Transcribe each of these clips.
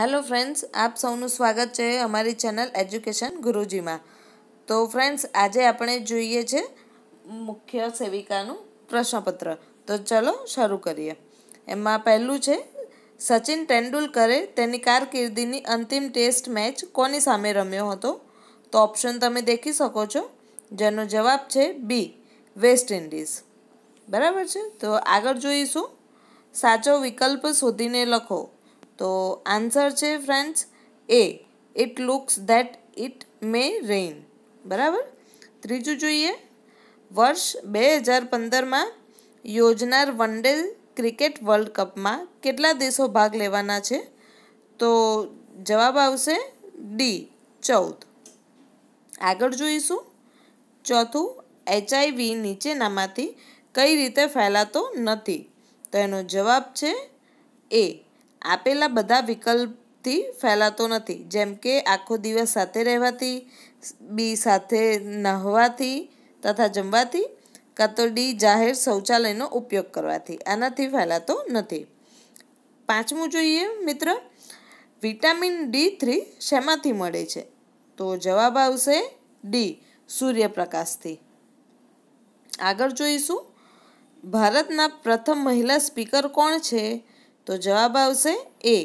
hello friends આપ સૌનું સ્વાગત છે અમારી ચેનલ એજ્યુકેશન ગુરુજીમાં તો ફ્રેન્ડ્સ આજે આપણે જોઈએ છે મુખ્ય સેવિકાનું પ્રશ્નપત્ર તો ચલો શરૂ કરીએ એમાં પહેલું છે સચિન તેંડુલકરે તેની કારકિર્દીની અંતિમ ટેસ્ટ મેચ કોની સામે રમ્યો હતો તો ઓપ્શન તમે દેખી શકો છો જેનો જવાબ છે બી વેસ્ટ ઇન્ડિઝ બરાબર છે તો આગળ જોઈશું સાચો વિકલ્પ શોધીને લખો તો આન્સર છે ફ્રેન્ડ્સ એ it looks that it may rain બરાબર ત્રીજું જોઈએ વર્ષ બે હજાર પંદરમાં યોજનાર વન ડે ક્રિકેટ વર્લ્ડ કપમાં કેટલા દેશો ભાગ લેવાના છે તો જવાબ આવશે ડી ચૌદ આગળ જોઈશું ચોથું એચઆઈવી નીચેનામાંથી કઈ રીતે ફેલાતો નથી તો એનો જવાબ છે એ આપેલા બધા વિકલ્પથી ફેલાતો નથી જેમ કે આખો દિવસ સાથે રહેવાથી બી સાથે નહવાથી તથા જમવાથી કાં તો ડી જાહેર શૌચાલયનો ઉપયોગ કરવાથી આનાથી ફેલાતો નથી પાંચમું જોઈએ મિત્ર વિટામિન ડી થ્રી શેમાંથી મળે છે તો જવાબ આવશે ડી સૂર્યપ્રકાશથી આગળ જોઈશું ભારતના પ્રથમ મહિલા સ્પીકર કોણ છે તો જવાબ આવશે એ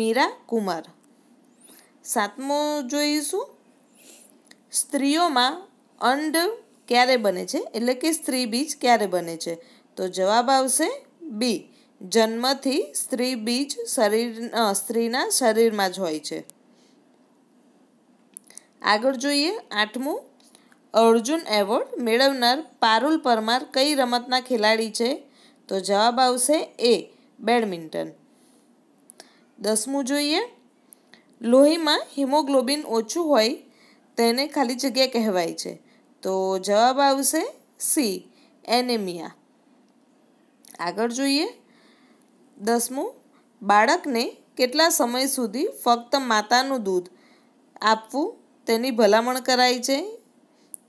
મીરા કુમાર સાતમું જોઈશું સ્ત્રીઓમાં અંડ ક્યારે બને છે એટલે કે સ્ત્રી બીજ ક્યારે બને છે તો જવાબ આવશે બી જન્મથી સ્ત્રી બીજ શરીર સ્ત્રીના શરીરમાં જ હોય છે આગળ જોઈએ આઠમું અર્જુન એવોર્ડ મેળવનાર પારુલ પરમાર કઈ રમતના ખેલાડી છે તો જવાબ આવશે એ બેડમિન્ટન દસમું જોઈએ લોહીમાં હિમોગ્લોબિન ઓછું હોય તેને ખાલી જગ્યા કહેવાય છે તો જવાબ આવશે સી એનેમિયા આગળ જોઈએ દસમું બાળકને કેટલા સમય સુધી ફક્ત માતાનું દૂધ આપવું તેની ભલામણ કરાય છે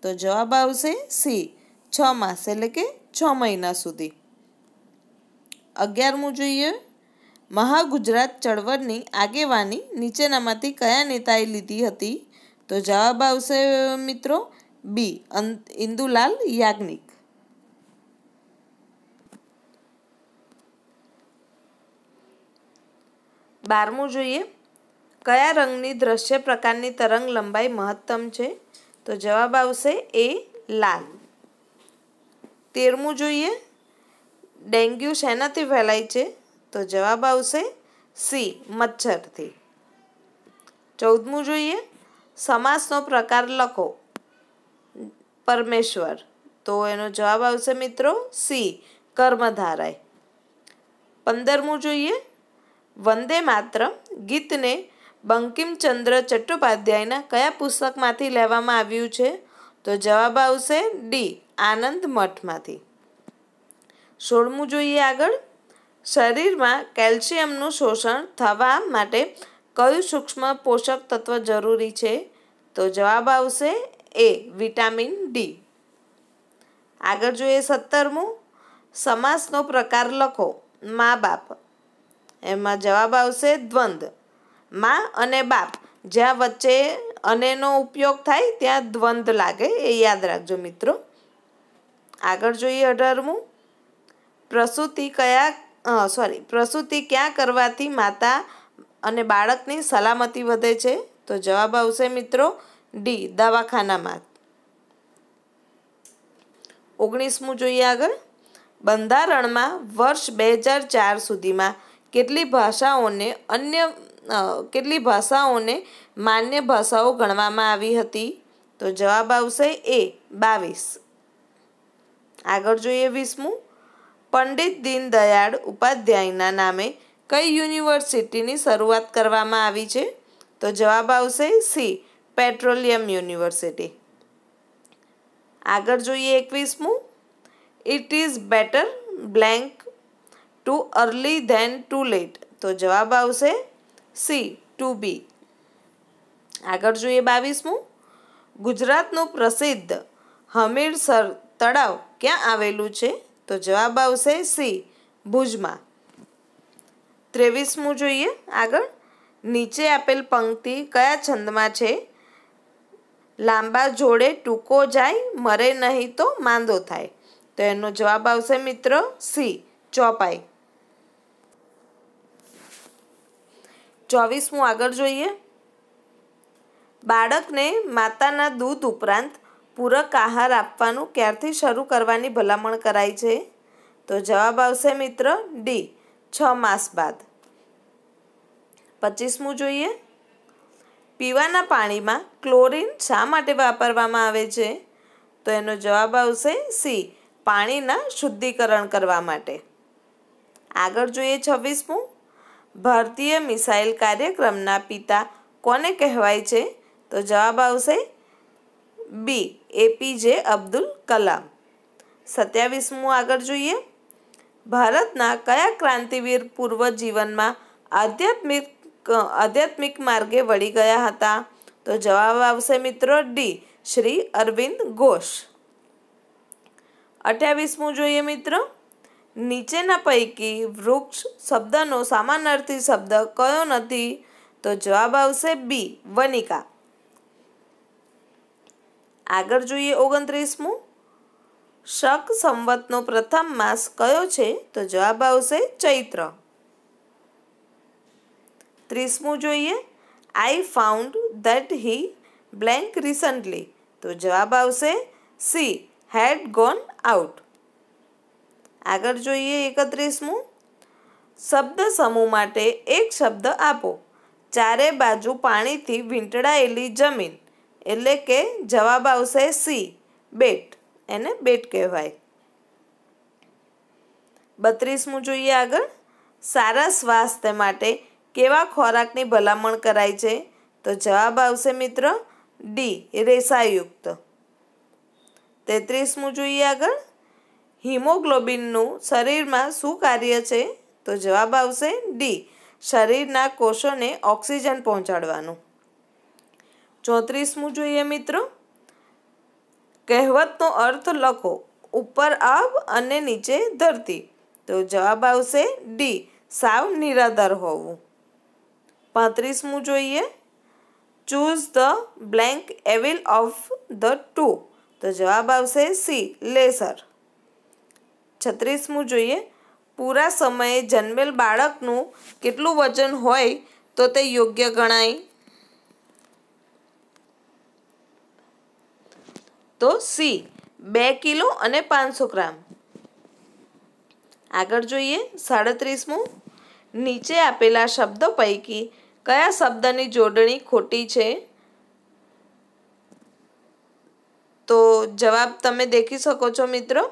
તો જવાબ આવશે સી છ માસ એટલે કે છ મહિના સુધી અગિયારમું જોઈએ મહાગુજરાત ચળવળની આગેવાની નીચેનામાંથી કયા નેતાએ લીધી હતી તો જવાબ આવશે મિત્રો બી ઇન્દુલાલ યાજ્ઞિક બારમું જોઈએ કયા રંગની દ્રશ્ય પ્રકારની તરંગ લંબાઈ મહત્તમ છે તો જવાબ આવશે એ લાલ તેરમું જોઈએ ડેન્ગ્યુ શેનાથી ફેલાય છે તો જવાબ આવશે સી મચ્છરથી ચૌદમું જોઈએ સમાસનો પ્રકાર લખો પરમેશ્વર તો એનો જવાબ આવશે મિત્રો સી કર્મધારાય પંદરમું જોઈએ વંદે માત્ર ગીતને બંકિમચંદ્ર ચટ્ટોપાધ્યાયના કયા પુસ્તકમાંથી લેવામાં આવ્યું છે તો જવાબ આવશે ડી આનંદ મઠમાંથી સોળમું જોઈએ આગળ શરીરમાં કેલ્શિયમનું શોષણ થવા માટે કયું સૂક્ષ્મ પોષક તત્વ જરૂરી છે તો જવાબ આવશે એ વિટામિન ડી આગળ જોઈએ સત્તરમું સમાસનો પ્રકાર લખો મા બાપ એમાં જવાબ આવશે દ્વંદ મા અને બાપ જ્યાં વચ્ચે અનેનો ઉપયોગ થાય ત્યાં દ્વંદ લાગે એ યાદ રાખજો મિત્રો આગળ જોઈએ અઢારમું પ્રસૂતિ કયા સોરી પ્રસૂતિ ક્યાં કરવાથી માતા અને બાળકની સલામતી વધે છે તો જવાબ આવશે મિત્રો ડી દવાખાનામાં ઓગણીસમું જોઈએ આગળ બંધારણમાં વર્ષ બે હજાર ચાર સુધીમાં કેટલી ભાષાઓને અન્ય કેટલી ભાષાઓને માન્ય ભાષાઓ ગણવામાં આવી હતી તો જવાબ આવશે એ બાવીસ આગળ જોઈએ વીસમું પંડિત દીનદયાળ ઉપાધ્યાયના નામે કઈ યુનિવર્સિટીની શરૂઆત કરવામાં આવી છે તો જવાબ આવશે સી પેટ્રોલિયમ યુનિવર્સિટી આગળ જોઈએ એકવીસમું it is better blank too early than too late તો જવાબ આવશે સી ટુ બી આગળ જોઈએ બાવીસમું ગુજરાતનું પ્રસિદ્ધ હમીરસર તળાવ ક્યાં આવેલું છે તો જવાબ આવશે સી ભુજમાં ત્રેવીસમું જોઈએ આગળ નીચે આપેલ પંક્તિ કયા છંદમાં છે લાંબા જોડે ટૂંકો જાય મરે નહીં તો માંદો થાય તો એનો જવાબ આવશે મિત્રો સી ચોપાઈ ચોવીસમું આગળ જોઈએ બાળકને માતાના દૂધ ઉપરાંત પૂરક આહાર આપવાનું ક્યારથી શરૂ કરવાની ભલામણ કરાઈ છે તો જવાબ આવશે મિત્ર ડી છ માસ બાદ પચીસમું જોઈએ પીવાના પાણીમાં ક્લોરીન શા માટે વાપરવામાં આવે છે તો એનો જવાબ આવશે સી પાણીના શુદ્ધિકરણ કરવા માટે આગળ જોઈએ છવ્વીસમું ભારતીય મિસાઇલ કાર્યક્રમના પિતા કોને કહેવાય છે તો જવાબ આવશે બી એપીજે અબ્દુલ કલામ સત્યાવીસમું આગળ જોઈએ ભારતના કયા ક્રાંતિવીર પૂર્વ જીવનમાં આધ્યાત્મિક આધ્યાત્મિક માર્ગે વળી ગયા હતા તો જવાબ આવશે મિત્રો ડી શ્રી અરવિંદ ઘોષ અઠ્યાવીસમું જોઈએ મિત્રો નીચેના પૈકી વૃક્ષ શબ્દનો સામાનાર્થી શબ્દ કયો નથી તો જવાબ આવશે બી વનિકા આગળ જોઈએ ઓગણત્રીસમું શક સંવતનો પ્રથમ માસ કયો છે તો જવાબ આવશે ચૈત્ર ત્રીસમું જોઈએ I found that he blank recently તો જવાબ આવશે સી હેડ ગોન આઉટ આગળ જોઈએ એકત્રીસમું શબ્દ સમૂહ માટે એક શબ્દ આપો ચારે બાજુ પાણીથી વીંટળાયેલી જમીન એટલે કે જવાબ આવશે સી બેટ એને બેટ કહેવાય બત્રીસમું જોઈએ આગળ સારા સ્વાસ્થ્ય માટે કેવા ખોરાકની ભલામણ કરાય છે તો જવાબ આવશે મિત્ર ડી રેસાયુક્ત તેત્રીસમું જોઈએ આગળ હિમોગ્લોબિનનું શરીરમાં શું કાર્ય છે તો જવાબ આવશે ડી શરીરના કોષોને ઓક્સિજન પહોંચાડવાનું ચોત્રીસમું જોઈએ મિત્રો કહેવતનો અર્થ લખો ઉપર આવ અને નીચે ધરતી તો જવાબ આવશે ડી સાવ નિરાધાર હોવું પાંત્રીસમું જોઈએ choose the blank evil of the two તો જવાબ આવશે સી લેસર છત્રીસમું જોઈએ પૂરા સમયે જન્મેલ બાળકનું કેટલું વજન હોય તો તે યોગ્ય ગણાય તો સી બે કિલો અને પાંચસો ગ્રામ આગળ જોઈએ સાડત્રીસમું નીચે આપેલા શબ્દો પૈકી કયા શબ્દની જોડણી ખોટી છે તો જવાબ તમે દેખી શકો છો મિત્રો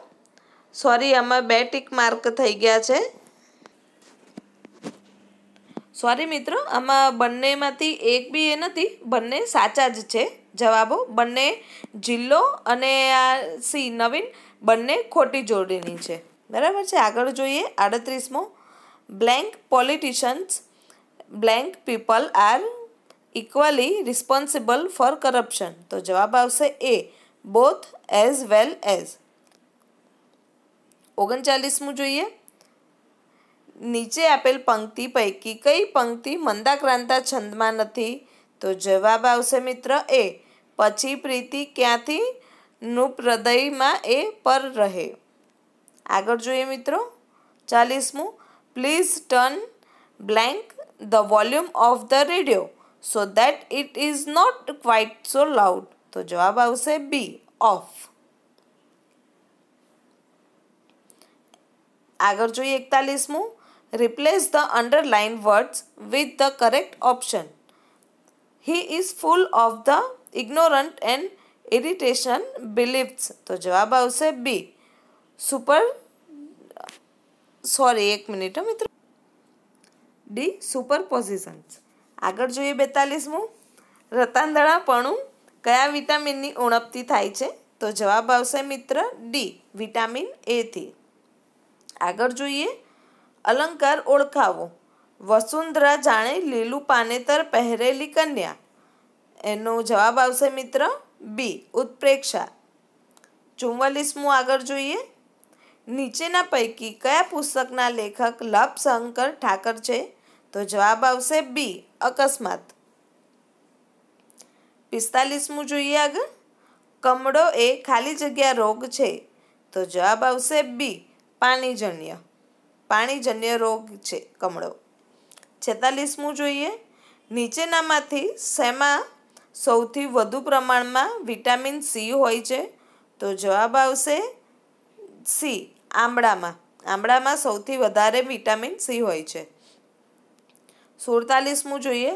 સોરી આમાં બે ટીક માર્ક થઈ ગયા છે સોરી મિત્રો આમાં બંનેમાંથી એક બી એ નથી બંને સાચા જ છે જવાબો બંને જિલ્લો અને આ સી નવીન બંને ખોટી જોડીની છે બરાબર છે આગળ જોઈએ આડત્રીસમો blank politicians blank people are equally responsible for corruption તો જવાબ આવશે A both as well as ઓગણચાલીસમું જોઈએ નીચે આપેલ પંક્તિ પૈકી કઈ પંક્તિ મંદાક્રાંતા છંદમાં નથી તો જવાબ આવશે મિત્ર એ પછી પ્રીતિ ક્યાંથી નૃપ હૃદયમાં એ પર રહે આગળ જોઈએ મિત્રો ચાલીસમું please turn blank the volume of the radio so that it is not quite so loud તો જવાબ આવશે બી ઓફ આગળ જોઈએ એકતાલીસમું replace the underlined words with the correct option he is full of the ignorant and irritation beliefs તો જવાબ આવશે B super sorry એક મિનિટ મિત્રો ડી સુપર પોઝિશન્સ આગળ જોઈએ બેતાલીસમું રતાંદળાપણું કયા વિટામિનની ઉણપથી થાય છે તો જવાબ આવશે મિત્ર ડી વિટામિન એથી આગળ જોઈએ અલંકાર ઓળખાવો વસુંધરા જાણે લીલું પાનેતર પહેરેલી કન્યા એનો જવાબ આવશે મિત્ર બી ઉત્પ્રેક્ષા ચુમ્માલીસમું આગળ જોઈએ નીચેના પૈકી કયા પુસ્તકના લેખક લપ શંકર ઠાકર છે તો જવાબ આવશે બી અકસ્માત પિસ્તાલીસમું જોઈએ આગળ કમળો એ ખાલી જગ્યા રોગ છે તો જવાબ આવશે બી પાણીજન્ય પાણીજન્ય રોગ છે કમળો છેતાલીસમું જોઈએ નીચેનામાંથી શેમાં સૌથી વધુ પ્રમાણમાં વિટામિન સી હોય છે તો જવાબ આવશે સી આંબળામાં આમળામાં સૌથી વધારે વિટામિન સી હોય છે સુડતાલીસમું જોઈએ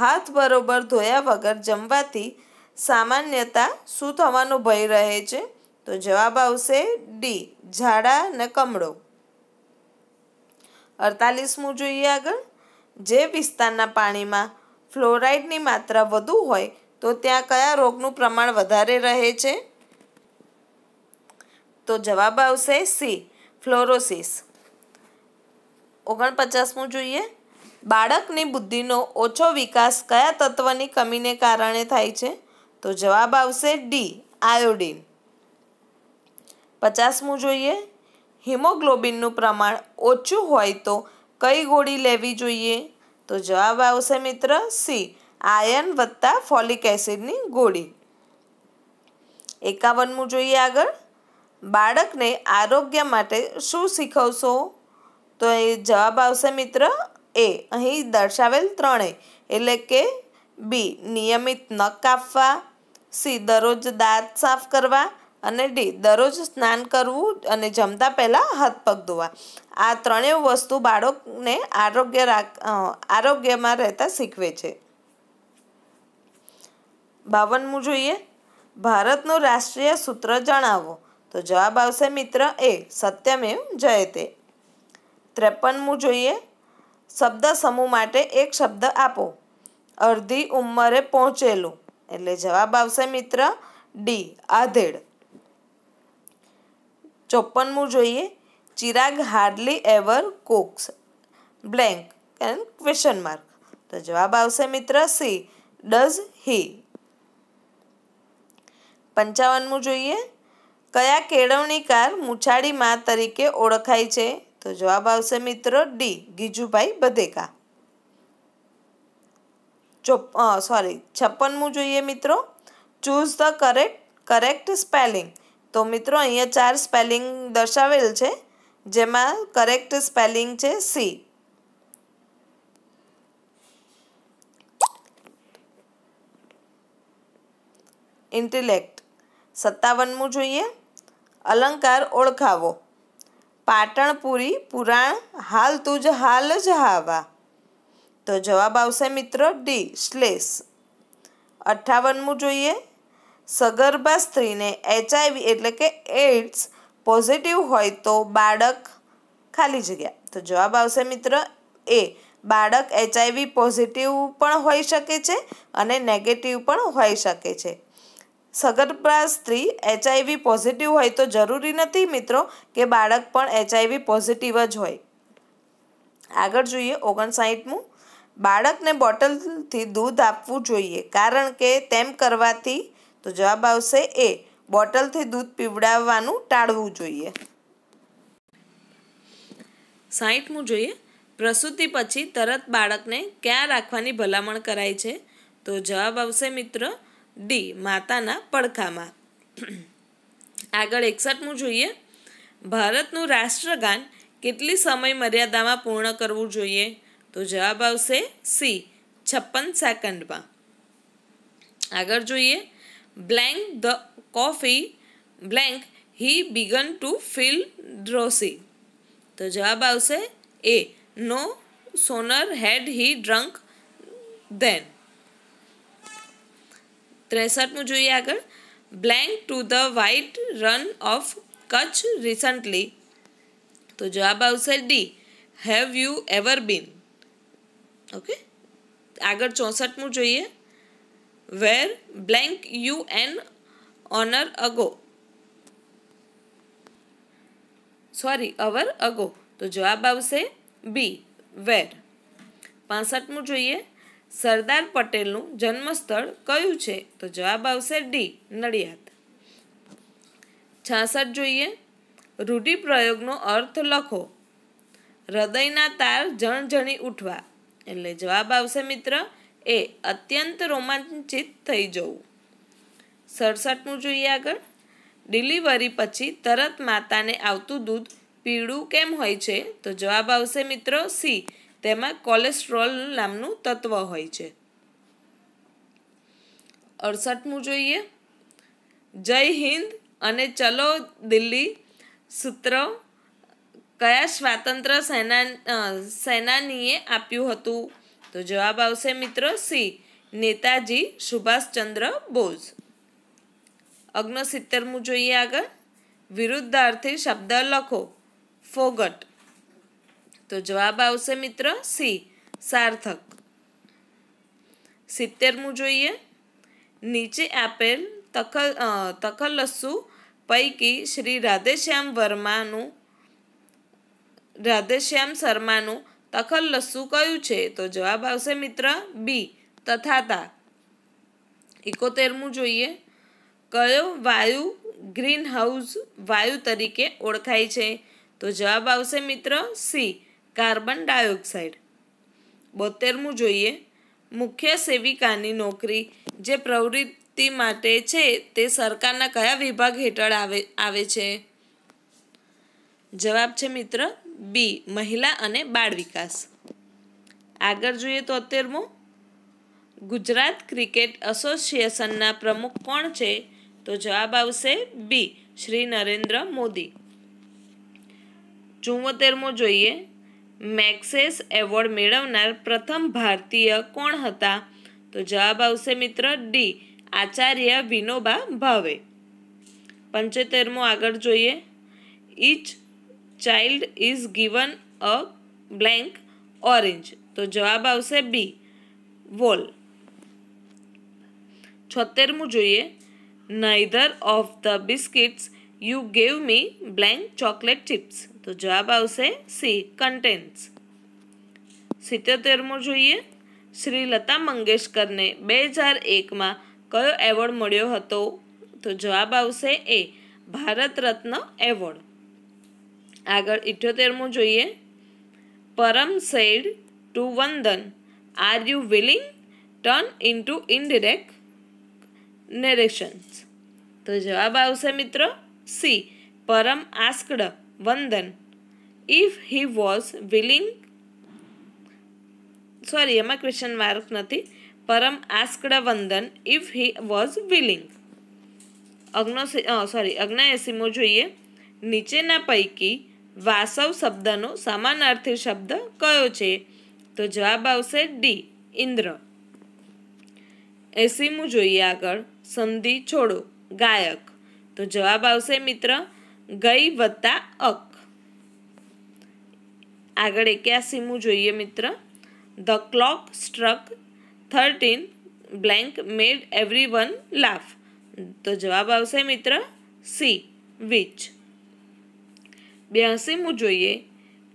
હાથ બરોબર ધોયા વગર જમવાથી સામાન્યતા શું થવાનો ભય રહે છે તો જવાબ આવશે ડી ઝાડા અને કમળો અડતાલીસમું જોઈએ આગળ જે વિસ્તારના પાણીમાં ફ્લોરાઇડની માત્રા વધુ હોય તો ત્યાં કયા રોગનું પ્રમાણ વધારે રહે છે તો જવાબ આવશે સી ફ્લોરોસિસ ઓગણપચાસમું જોઈએ બાળકની બુદ્ધિનો ઓછો વિકાસ કયા તત્વની કમીને કારણે થાય છે તો જવાબ આવશે ડી આયોડિન પચાસમું જોઈએ હિમોગ્લોબિનનું પ્રમાણ ઓછું હોય તો કઈ ગોળી લેવી જોઈએ તો જવાબ આવશે મિત્ર સી આયર્ન વત્તા ફોલિક એસિડની ગોળી એકાવનમું જોઈએ આગળ બાળકને આરોગ્ય માટે શું શીખવશો તો એ જવાબ આવશે મિત્ર એ અહીં દર્શાવેલ ત્રણેય એટલે કે બી નિયમિત નખ કાપવા સી દરરોજ દાંત સાફ કરવા અને ડી દરરોજ સ્નાન કરવું અને જમતા પહેલાં હાથ પગ ધોવા આ ત્રણેય વસ્તુ બાળકને આરોગ્ય રાખ આરોગ્યમાં રહેતા શીખવે છે બાવનમું જોઈએ ભારતનું રાષ્ટ્રીય સૂત્ર જણાવો તો જવાબ આવશે મિત્ર એ સત્યમેવ જયતે ત્રેપનમું જોઈએ શબ્દ સમૂહ માટે એક શબ્દ આપો અડધી ઉંમરે પહોંચેલું એટલે જવાબ આવશે મિત્ર ડી આધેડ ચોપનમું જોઈએ Chirag hardly ever cooks blank and question mark તો જવાબ આવશે મિત્ર સી ડઝ હી પંચાવનમું જોઈએ કયા કેળવણીકાર મુછાડી મા તરીકે ઓળખાય છે તો જવાબ આવશે મિત્રો ડી ગીજુભાઈ બધેકા ચોપ સોરી છપ્પનમું જોઈએ મિત્રો choose the correct correct spelling તો મિત્રો અહીંયા ચાર સ્પેલિંગ દર્શાવેલ છે જેમાં કરેક્ટ સ્પેલિંગ છે સી ઇન્ટેલેક્ટ સત્તાવનમું જોઈએ અલંકાર ઓળખાવો પાટણપુરી પુરાણ હાલ જ હાલ જ હાવા તો જવાબ આવશે મિત્રો ડી શ્લેષ અઠ્ઠાવનમું જોઈએ સગર્ભા સ્ત્રીને એચઆઈવી એટલે કે એઇડ્સ પોઝિટિવ હોય તો બાળક ખાલી જગ્યા તો જવાબ આવશે મિત્ર એ બાળક એચઆઈવી પોઝિટિવ પણ હોઈ શકે છે અને નેગેટિવ પણ હોઈ શકે છે સગર્ભા સ્ત્રી એચઆઈવી પોઝિટિવ હોય તો જરૂરી નથી મિત્રો કે બાળક પણ એચઆઈવી પોઝિટિવ જ હોય આગળ જોઈએ ઓગણસાઠમું બાળકને બોટલથી દૂધ આપવું જોઈએ કારણ કે તેમ કરવાથી તો જવાબ આવશે એ બોટલથી દૂધ પીવડાવવાનું ટાળવું જોઈએ સાહીઠમું જોઈએ પ્રસૂતિ પછી તરત બાળકને ક્યાં રાખવાની ભલામણ કરાય છે તો જવાબ આવશે મિત્ર ડી માતાના પડખામાં આગળ એકસઠમું જોઈએ ભારતનું રાષ્ટ્રગાન કેટલી સમય મર્યાદામાં પૂર્ણ કરવું જોઈએ તો જવાબ આવશે સી છપ્પન સેકન્ડમાં આગળ જોઈએ blank the coffee blank he began to feel drowsy तो जवाब आवश्य A no sooner had he drunk than तेसठमू जो आग blank to the White Rann of Kutch recently तो जवाब D have you ever been okay आग चौसठमू जो है where blank you an honour ago sorry hour ago તો જવાબ આવશે બી વેર પાસઠમું જોઈએ સરદાર પટેલનું જન્મસ્થળ કયું છે તો જવાબ આવશે ડી નડિયાદ છાસઠ જોઈએ રૂઢિપ્રયોગનો અર્થ લખો હૃદયના તાર જણજણી ઉઠવા એટલે જવાબ આવશે મિત્ર એ અત્યંત રોમાંચિત થઈ જવું સડસઠનું જોઈએ આગળ ડિલિવરી પછી તરત માતાને આવતું દૂધ પીળું કેમ હોય છે તો જવાબ આવશે મિત્રો સી તેમાં કોલેસ્ટ્રોલ નામનું તત્વ હોય છે અડસઠમું જોઈએ જય હિન્દ અને ચલો દિલ્હી સૂત્ર કયા સ્વાતંત્ર્ય સેના સેનાનીએ આપ્યું હતું तो जवाब આવશે મિત્ર C नेताजी सुभाष चंद्र बोस अज्ञ 70 मु જોઈએ આગળ विरुद्धार्थी शब्द લખો फॉरगेट तो जवाब આવશે મિત્ર C सार्थक 70 मु જોઈએ નીચે એપલ તકલ તકલ લસુ પઈકી શ્રી રાદેશ્યામ વર્માનું રાદેશ્યામ શર્માનું તખલ્લસુ કયું છે તો જવાબ આવશે મિત્ર બી તથાતા એકોતેરમું જોઈએ કયો વાયુ ગ્રીન હાઉસ વાયુ તરીકે ઓળખાય છે તો જવાબ આવશે મિત્ર સી કાર્બન ડાયોક્સાઇડ બોતેરમું જોઈએ મુખ્ય સેવિકાની નોકરી જે પ્રવૃત્તિ માટે છે તે સરકારના કયા વિભાગ હેઠળ આવે આવે છે જવાબ છે મિત્ર બી મહિલા અને બાળ વિકાસ આગળ જોઈએ તો અત્યારમું ગુજરાત ક્રિકેટ એસોસિએશનના પ્રમુખ કોણ છે તો જવાબ આવશે બી શ્રી નરેન્દ્ર મોદી ચુંવોતેરમો જોઈએ મેક્સેસ એવોર્ડ મેળવનાર પ્રથમ ભારતીય કોણ હતા તો જવાબ આવશે મિત્ર ડી આચાર્ય વિનોબા ભાવે પંચોતેરમો આગળ જોઈએ each child is given a blank orange તો જવાબ આવશે બી વોલ છોતેરમું જોઈએ neither of the biscuits you gave me blank chocolate chips તો જવાબ આવશે સી કન્ટેન્ટ્સ સિત્યોતેરમું જોઈએ શ્રી લતા મંગેશકરને બે હજાર એકમાં કયો એવોર્ડ મળ્યો હતો તો જવાબ આવશે એ ભારત રત્ન એવોર્ડ આગળ ઇઠ્યોતેરમું જોઈએ Param said to Vandan are you willing turn in to indirect narrations તો જવાબ આવશે મિત્રો C Param asked Vandan if he was willing sorry એમાં ક્વેશ્ચન માર્ક નથી Param asked Vandan if he was willing અગ્નો સોરી અગ્નાએસીમો જોઈએ નીચેના પૈકી વાસવ શબ્દનો સમાનાર્થી શબ્દ કયો છે તો જવાબ આવશે ડી ઇન્દ્ર એસીમું જોઈએ આગળ સંધિ છોડો ગાયક તો જવાબ આવશે મિત્ર ગઈ વત્તા અક આગળ એક્યાસીમું જોઈએ મિત્ર the clock struck thirteen blank made everyone laugh તો જવાબ આવશે મિત્ર સી વિચ બ્યાસીમું જોઈએ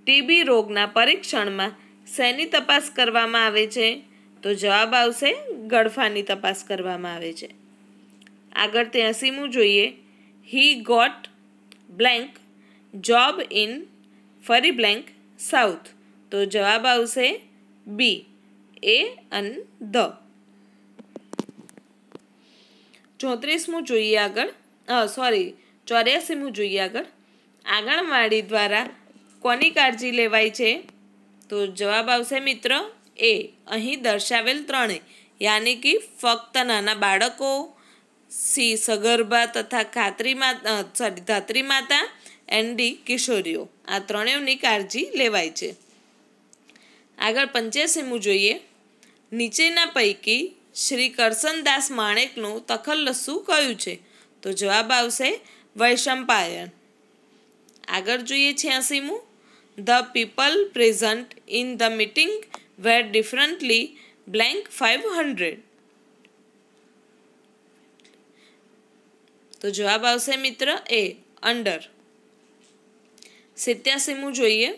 ટીબી રોગના પરીક્ષણમાં શેની તપાસ કરવામાં આવે છે તો જવાબ આવશે ગળફાની તપાસ કરવામાં આવે છે આગળ ત્યાંસીમું જોઈએ he got blank job in ફરી બ્લેન્ક સાઉથ તો જવાબ આવશે બી એ અને ધ ચોત્રીસમું જોઈએ આગળ સોરી ચોર્યાસીમું જોઈએ આગળ આંગણવાડી દ્વારા કોની કાળજી લેવાય છે તો જવાબ આવશે મિત્રો એ અહીં દર્શાવેલ ત્રણે યાની કે ફક્ત નાના બાળકો સી સગર્ભા તથા ખાતરી માતા સોરી ધાત્રી માતા એન્ડ ડી કિશોરીઓ આ ત્રણેયની કાળજી લેવાય છે આગળ પંચ્યાસીમું જોઈએ નીચેના પૈકી શ્રી કરસનદાસ માણેકનું તખલ્લસું કયું છે તો જવાબ આવશે વૈશંપાયન આગળ જોઈએ છ્યાસીમું the people present in the meeting were differently blank five hundred તો જવાબ આવશે મિત્ર એ અંડર સિત્યાસીમું જોઈએ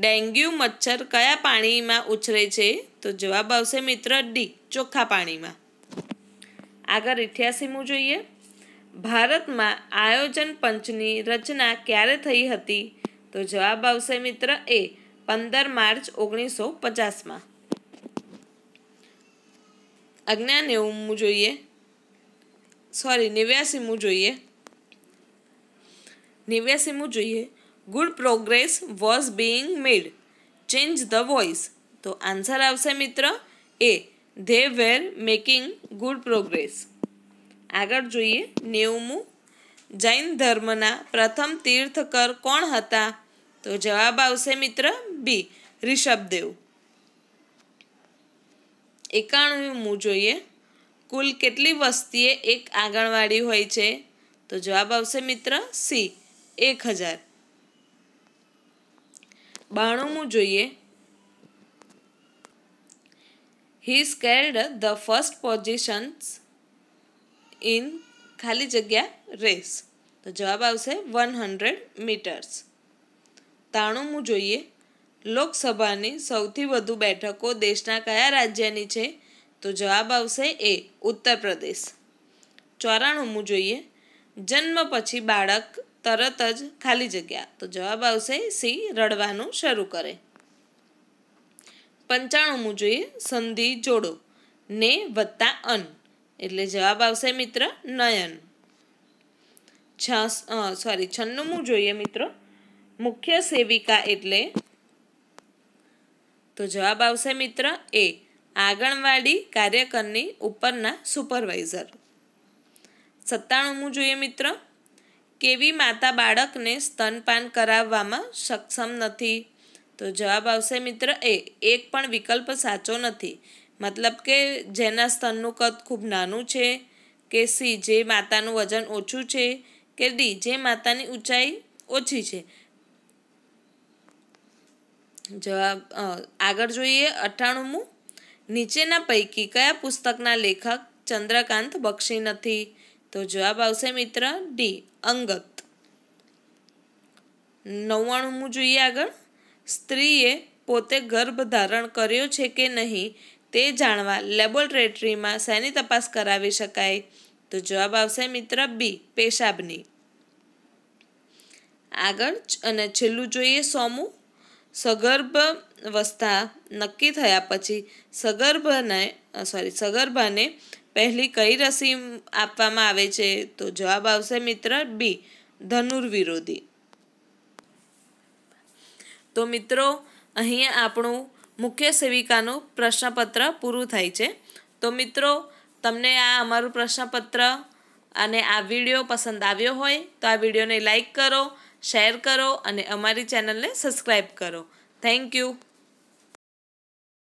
ડેન્ગ્યુ મચ્છર કયા પાણીમાં ઉછરે છે તો જવાબ આવશે મિત્ર ડી ચોખ્ખા પાણીમાં આગળ ઇઠ્યાસીમું જોઈએ ભારતમાં આયોજન પંચની રચના ક્યારે થઈ હતી તો જવાબ આવશે મિત્ર એ પંદર માર્ચ ઓગણીસો પચાસમાં અજ્ઞા એવું જોઈએ સોરી નિવ્યાસીમું જોઈએ નેવ્યાસીમું જોઈએ good progress was being made change the voice તો આન્સર આવશે મિત્ર A they were making good progress આગળ જોઈએ નેવમું જૈન ધર્મના પ્રથમ તીર્થકર કોણ હતા તો જવાબ આવશે મિત્ર બી ઋષભદેવ એકાણુંમું જોઈએ કુલ કેટલી વસ્તીએ એક આંગણવાડી હોય છે તો જવાબ આવશે મિત્ર સી એક હજાર બાણુંમું જોઈએ he scared the first positions in ખાલી જગ્યા રેસ તો જવાબ આવશે વન હંડ્રેડ મીટર્સ તાણુંમું જોઈએ લોકસભાની સૌથી વધુ બેઠકો દેશના કયા રાજ્યની છે તો જવાબ આવશે એ ઉત્તર પ્રદેશ ચોરાણુંમું જોઈએ જન્મ પછી બાળક તરત જ ખાલી જગ્યા તો જવાબ આવશે સી રડવાનું શરૂ કરે પંચાણુંમું જોઈએ સંધિ જોડો ને વત્તા અન્ન એટલે જવાબ આવશે મિત્ર નયન છસ સોરી છન્નુમું જોઈએ મિત્રો મુખ્ય સેવિકા એટલે તો જવાબ આવશે મિત્ર એ આંગણવાડી કાર્યકરની ઉપરના સુપરવાઇઝર સત્તાણુંમું જોઈએ મિત્ર કેવી માતા બાળકને સ્તનપાન કરાવવામાં સક્ષમ નથી તો જવાબ આવશે મિત્ર એ એક પણ વિકલ્પ સાચો નથી મતલબ કે જેના સ્તનનું કદ ખૂબ નાનું છે કે સી જે માતાનું વજન ઓછું છે કે ડી જે માતાની ઊંચાઈ ઓછી છે જવાબ આગળ જોઈએ અઠ્ઠાણુંમું નીચેના પૈકી કયા પુસ્તકના લેખક ચંદ્રકાંત બક્ષી નથી તો જવાબ આવશે મિત્ર ડી અંગત નવ્વાણુંમું જોઈએ આગળ સ્ત્રીએ પોતે ગર્ભ ધારણ કર્યો છે કે નહીં તે જાણવા લેબોરેટરીમાં શેની તપાસ કરાવી શકાય તો જવાબ આવશે મિત્ર બી પેશાબની આગળ અને છેલ્લું જોઈએ સોમું સગર્ભવસ્થા નક્કી થયા પછી સગર્ભને સોરી સગર્ભાને પહેલી કઈ રસી આપવામાં આવે છે તો જવાબ આવશે મિત્ર બી ધનુર્વિરોધી તો મિત્રો અહીંયા આપણું મુખ્ય સેવિકાનું પ્રશ્નપત્ર પૂરું થાય છે તો મિત્રો તમને આ અમારું પ્રશ્નપત્ર અને આ વિડીયો પસંદ આવ્યો હોય તો આ વિડીયોને લાઇક કરો શેર કરો અને અમારી ચેનલને સબસ્ક્રાઈબ કરો થેન્ક યુ